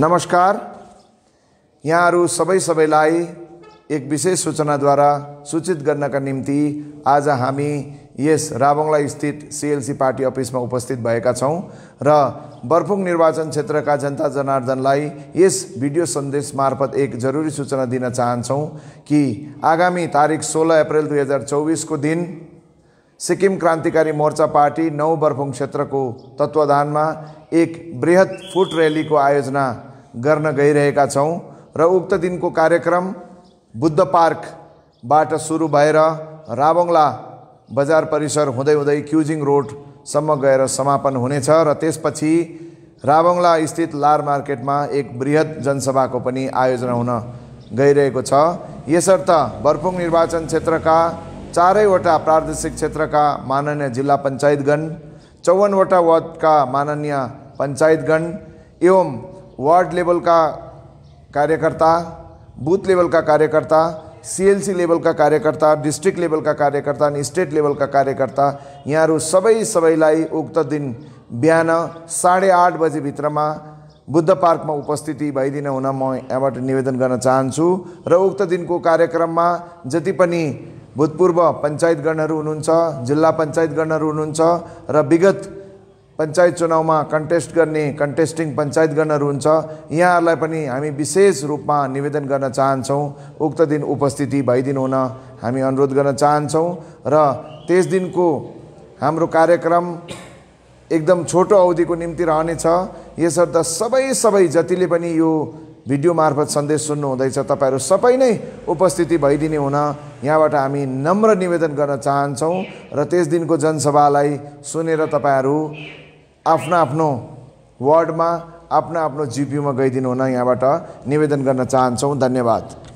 नमस्कार यहाँहरू सबै सबैलाई एक विशेष सूचनाद्वारा सूचित गर्नका निम्ति आज हामी यस राबङला स्थित सिएलसी पार्टी अफिसमा उपस्थित भएका छौँ र बर्फुङ निर्वाचन क्षेत्रका जनता जनार्दनलाई यस भिडियो सन्देश मार्फत एक जरुरी सूचना दिन चाहन्छौँ कि आगामी तारिक सोह्र अप्रेल दुई हजार चौबिसको दिन सिक्किम क्रान्तिकारी मोर्चा पार्टी नौ बर्फुङ क्षेत्रको तत्त्वधानमा एक बृहत फुट र्यालीको आयोजना गर्न गइरहेका छौँ र उक्त दिनको कार्यक्रम बुद्ध पार्कबाट सुरु भएर रावङला बजार परिसर हुँदै हुँदै क्युजिङ रोडसम्म गएर समापन हुनेछ र त्यसपछि रावङला स्थित लार मार्केटमा एक बृहत जनसभाको पनि आयोजना हुन गइरहेको छ यसर्थ बर्फुङ निर्वाचन क्षेत्रका चारैवटा प्रादेशिक क्षेत्र का माननीय जिला पंचायतगण चौवनवटा वार्ड का माननीय पंचायतगण एवं वार्ड लेवल का कार्यकर्ता बूथ लेवल का कार्यकर्ता सिएलसी का कार्यकर्ता डिस्ट्रिक्ट लेवल का कार्यकर्ता स्टेट लेवल का कार्यकर्ता यहाँ सब सबलाई उक्त दिन बिहान साढे आठ बजे बजीभित्रमा बुद्ध पार्कमा उपस्थिति भइदिन हुन मैं निवेदन करना चाहूँ र उक्त दिनको कार्यक्रममा जति पनि भूतपूर्व पञ्चायतगणहरू हुनुहुन्छ जिल्ला पञ्चायतगणहरू हुनुहुन्छ र विगत पञ्चायत चुनावमा कन्टेस्ट गर्ने कन्टेस्टिङ पञ्चायतगणहरू हुन्छ यहाँहरूलाई पनि हामी विशेष रूपमा निवेदन गर्न चाहन्छौँ उक्त दिन उपस्थिति भइदिनु हुन हामी अनुरोध गर्न चाहन्छौँ र त्यस दिनको हाम्रो कार्यक्रम एकदम छोटो अवधिको निम्ति रहनेछ यसर्थ सबै सबै जतिले पनि यो भिडियो मार्फत सन्देश सुन्नु हुँदैछ तपाईँहरू सबै नै उपस्थिति भइदिने हुन यहाँबाट हामी नम्र निवेदन गर्न चाहन्छौँ र त्यस दिनको जनसभालाई सुनेर तपाईँहरू आफ्नो आफ्नो वार्डमा आफ्नो आफ्नो जिपियुमा हुन यहाँबाट निवेदन गर्न चाहन्छौँ धन्यवाद